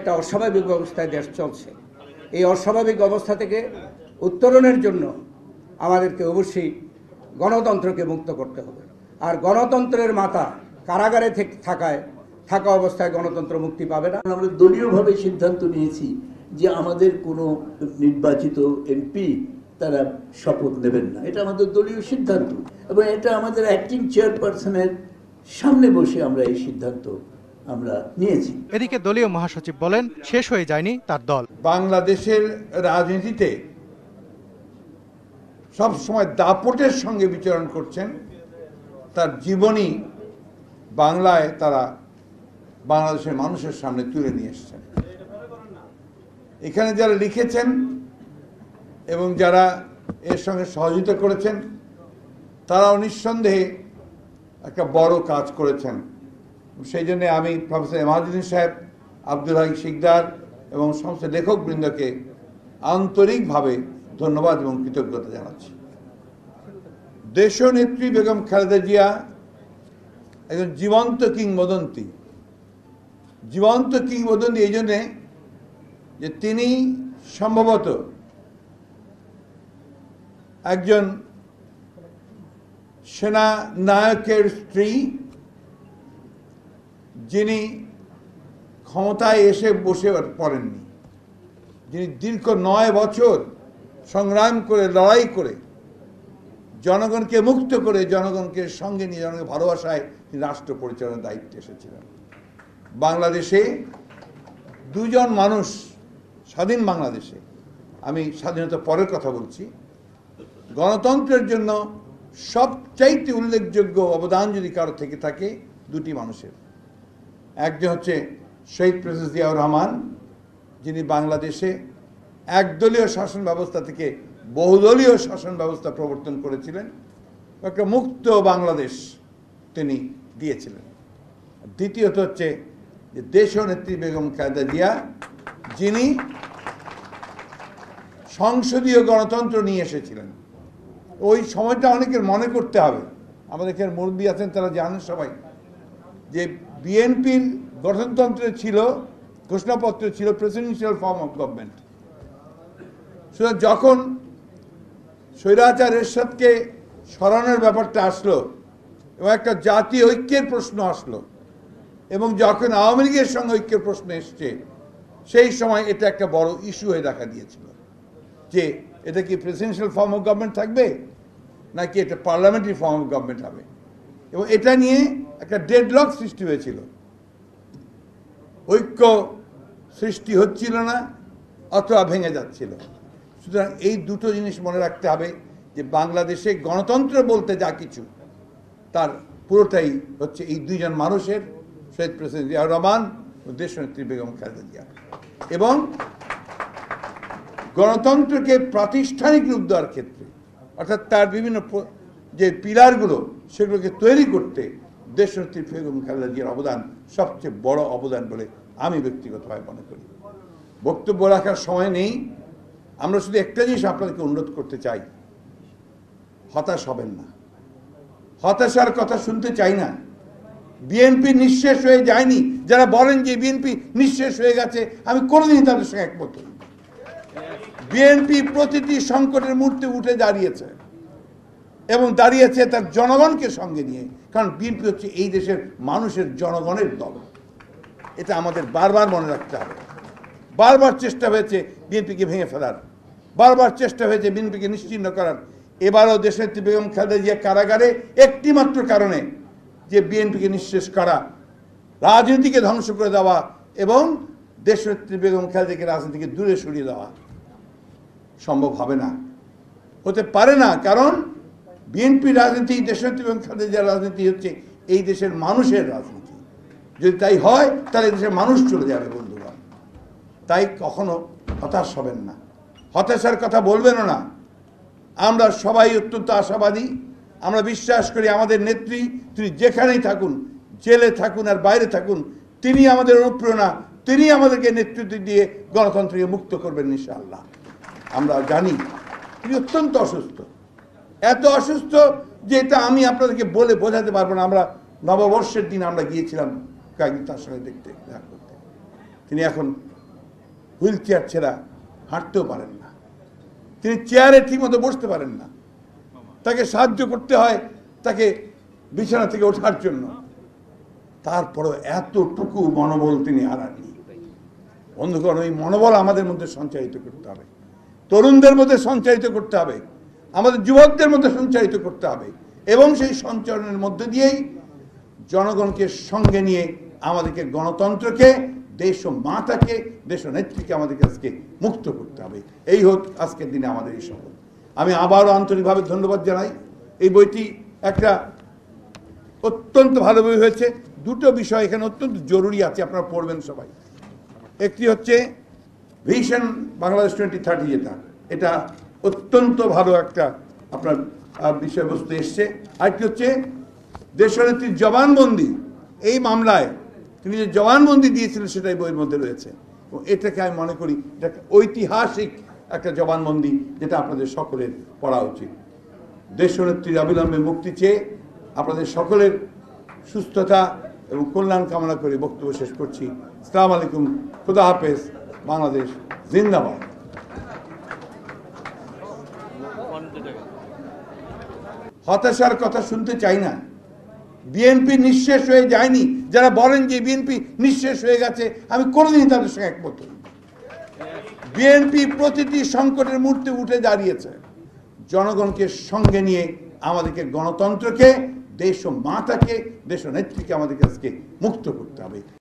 একটা অস্বাভাবিক অবস্থায় দেশ চলছে এই অস্বাভাবিক অবস্থা থেকে উত্তরণের জন্য আমাদেরকে অবশ্যই গণতন্ত্রকে মুক্ত করতে হবে আর গণতন্ত্রের মাথা কারাগারে থাকায় থাকা অবস্থায় গণতন্ত্র মুক্তি পাবে না আমরা দলীয়ভাবে সিদ্ধান্ত নিয়েছি যে আমাদের কোনো নির্বাচিত এমপি তারা শপথ নেবেন না এটা আমাদের দলীয় সিদ্ধান্ত এবং এটা আমাদের অ্যাক্টিং চেয়ারপারসনের সামনে বসে আমরা এই সিদ্ধান্ত আমরা নিয়েছি এদিকে দলীয় মহাসচিব বলেন শেষ হয়ে যায়নি তার দল বাংলাদেশের রাজনীতিতে সবসময় দাপটের সঙ্গে বিচরণ করছেন তার জীবনী বাংলায় তারা বাংলাদেশের মানুষের সামনে তুলে নিয়ে এসছেন এখানে যারা লিখেছেন এবং যারা এর সঙ্গে সহযোগিতা করেছেন তারাও নিঃসন্দেহে একটা বড় কাজ করেছেন সেই জন্যে আমি প্রফেসর এমাজুদ্দিন সাহেব আব্দুল হাই শিকদার এবং সমস্ত লেখকবৃন্দকে আন্তরিকভাবে ধন্যবাদ এবং কৃতজ্ঞতা জানাচ্ছি দেশ নেত্রী বেগম খালেদা জিয়া একজন জীবন্ত কিংবদন্তী জীবন্ত কিংবদন্তী এই জন্যে যে তিনি সম্ভবত একজন সেনা নায়কের স্ত্রী যিনি ক্ষমতায় এসে বসে পড়েননি যিনি দীর্ঘ নয় বছর সংগ্রাম করে লড়াই করে জনগণকে মুক্ত করে জনগণকে সঙ্গে নিয়ে জনগণের ভালোবাসায় রাষ্ট্র পরিচালনার দায়িত্বে এসেছিলেন বাংলাদেশে দুজন মানুষ স্বাধীন বাংলাদেশে আমি স্বাধীনতা পরের কথা বলছি গণতন্ত্রের জন্য সবচাইতে উল্লেখযোগ্য অবদান যদি কারো থেকে থাকে দুটি মানুষের একজন হচ্ছে শহীদ প্রসেস জিয়াউর রহমান যিনি বাংলাদেশে একদলীয় শাসন ব্যবস্থা থেকে বহুদলীয় শাসন ব্যবস্থা প্রবর্তন করেছিলেন একটা মুক্ত বাংলাদেশ তিনি দিয়েছিলেন দ্বিতীয়ত হচ্ছে যে দেশ নেত্রী বেগম কায়দা জিয়া যিনি সংসদীয় গণতন্ত্র নিয়ে এসেছিলেন ওই সময়টা অনেকের মনে করতে হবে আমাদের এখানে মুরব্বী আছেন তারা জানেন সবাই যে বিএনপির গঠনতন্ত্রে ছিল ঘোষণাপত্র ছিল প্রেসিডেন্সিয়াল ফর্ম অফ গভর্নমেন্ট সুতরাং যখন স্বৈরাচার এরশাদকে সরানোর ব্যাপারটা আসলো এবং একটা জাতি ঐক্যের প্রশ্ন আসলো এবং যখন আওয়ামী লীগের সঙ্গে ঐক্যের প্রশ্ন এসছে সেই সময় এটা একটা বড় ইস্যু হয়ে দেখা দিয়েছিল যে এটা কি প্রেসিডেন্সিয়াল ফর্ম অফ গভর্নমেন্ট থাকবে নাকি এটা পার্লামেন্টারি ফর্ম অফ গভর্নমেন্ট হবে এবং এটা নিয়ে একটা ডেডলক সৃষ্টি হয়েছিল ঐক্য সৃষ্টি হচ্ছিল না অথবা ভেঙে যাচ্ছিল সুতরাং এই দুটো জিনিস মনে রাখতে হবে যে বাংলাদেশে গণতন্ত্র বলতে যা কিছু তার পুরোটাই হচ্ছে এই দুইজন মানুষের শহীদ প্রেসিডেন্ট জিয়া রহমান ও দেশনেত্রী বেগম খালেদা জিয়া এবং গণতন্ত্রকে প্রাতিষ্ঠানিক রূপ দেওয়ার ক্ষেত্রে অর্থাৎ তার বিভিন্ন যে পিলারগুলো সেগুলোকে তৈরি করতে দেশনেত্রী বেগম খালেদা জিয়ার অবদান সবচেয়ে বড় অবদান বলে আমি ব্যক্তিগতভাবে মনে করি বক্তব্য রাখার সময় নেই আমরা শুধু একটা জিনিস আপনাদেরকে অনুরোধ করতে চাই হতাশ হবেন না হতাশার কথা শুনতে চাই না বিএনপি নিঃশেষ হয়ে যায়নি যারা বলেন যে বিএনপি নিঃশেষ হয়ে গেছে আমি কোনোদিনই তাদের সঙ্গে একমত বিএনপি প্রতিটি সংকটের মুহূর্তে উঠে দাঁড়িয়েছে এবং দাঁড়িয়েছে তার জনগণকে সঙ্গে নিয়ে কারণ বিএনপি হচ্ছে এই দেশের মানুষের জনগণের দল এটা আমাদের বারবার মনে রাখতে হবে বারবার চেষ্টা হয়েছে বিএনপিকে ভেঙে ফেলার বারবার চেষ্টা হয়েছে বিএনপিকে নিশ্চিহ্ন করার এবারও দেশের বেগম খালেদা জিয়া কারাগারে একটিমাত্র কারণে যে বিএনপিকে নিঃশেষ করা রাজনীতিকে ধ্বংস করে দেওয়া এবং দেশনেত্রী বেগম খালেদাকে রাজনীতিকে দূরে সরিয়ে দেওয়া সম্ভব হবে না হতে পারে না কারণ বিএনপি রাজনীতি দেশনেত্রী এবং খালেদার রাজনীতি হচ্ছে এই দেশের মানুষের রাজনীতি যদি তাই হয় তাহলে দেশের মানুষ চলে যাবে বন্ধুরা তাই কখনো হতাশ হবেন না হতাশার কথা বলবেনও না আমরা সবাই অত্যন্ত আশাবাদী আমরা বিশ্বাস করি আমাদের নেত্রী তিনি যেখানেই থাকুন জেলে থাকুন আর বাইরে থাকুন তিনি আমাদের অনুপ্রেরণা তিনি আমাদেরকে নেতৃত্ব দিয়ে গণতন্ত্রকে মুক্ত করবেন আল্লাহ আমরা জানি তিনি অত্যন্ত অসুস্থ এত অসুস্থ যে এটা আমি আপনাদেরকে বলে বোঝাতে পারবো না আমরা নববর্ষের দিন আমরা গিয়েছিলাম কাকি তার সঙ্গে দেখতে দেখা করতে তিনি এখন হুইল চেয়ার ছেড়া হাঁটতেও পারেন না তিনি চেয়ারে ঠিকমতো বসতে পারেন না তাকে সাহায্য করতে হয় তাকে বিছানা থেকে ওঠার জন্য তারপরেও এতটুকু মনোবল তিনি হারাননি বন্ধুগণ ওই মনোবল আমাদের মধ্যে সঞ্চারিত করতে হবে তরুণদের মধ্যে সঞ্চারিত করতে হবে আমাদের যুবকদের মধ্যে সঞ্চারিত করতে হবে এবং সেই সঞ্চারণের মধ্যে দিয়েই জনগণকে সঙ্গে নিয়ে আমাদেরকে গণতন্ত্রকে দেশ ও মাতাকে দেশ নেত্রীকে আমাদেরকে আজকে মুক্ত করতে হবে এই হোক আজকের দিনে আমাদের এই সফল আমি আবারও আন্তরিকভাবে ধন্যবাদ জানাই এই বইটি একটা অত্যন্ত ভালো বই হয়েছে দুটো বিষয় এখানে অত্যন্ত জরুরি আছে আপনারা পড়বেন সবাই একটি হচ্ছে ভিশন বাংলাদেশ টোয়েন্টি থার্টি যেটা এটা অত্যন্ত ভালো একটা আপনার বিষয়বস্তু এসছে আরেকটি হচ্ছে দেশনেত্রীর জবানবন্দি এই মামলায় তিনি যে জবানবন্দি দিয়েছিলেন সেটাই বইয়ের মধ্যে রয়েছে এটাকে আমি মনে করি এটা ঐতিহাসিক একটা জবানবন্দি যেটা আপনাদের সকলের পড়া উচিত দেশনেত্রীর অবিলম্বে মুক্তি চেয়ে আপনাদের সকলের সুস্থতা এবং কল্যাণ কামনা করে বক্তব্য শেষ করছি সালাম আলাইকুম খুদা হাফেজ বাংলাদেশ জিন্দাবাদ হতাশার কথা শুনতে চাই না বিএনপি নিঃশেষ হয়ে যায়নি যারা বলেন যে বিএনপি নিঃশেষ হয়ে গেছে আমি কোনোদিনই তাদের সঙ্গে একমত বিএনপি প্রতিটি সংকটের মুহূর্তে উঠে দাঁড়িয়েছে জনগণকে সঙ্গে নিয়ে আমাদেরকে গণতন্ত্রকে দেশ মাতাকে দেশ নেত্রীকে আমাদেরকে আজকে মুক্ত করতে হবে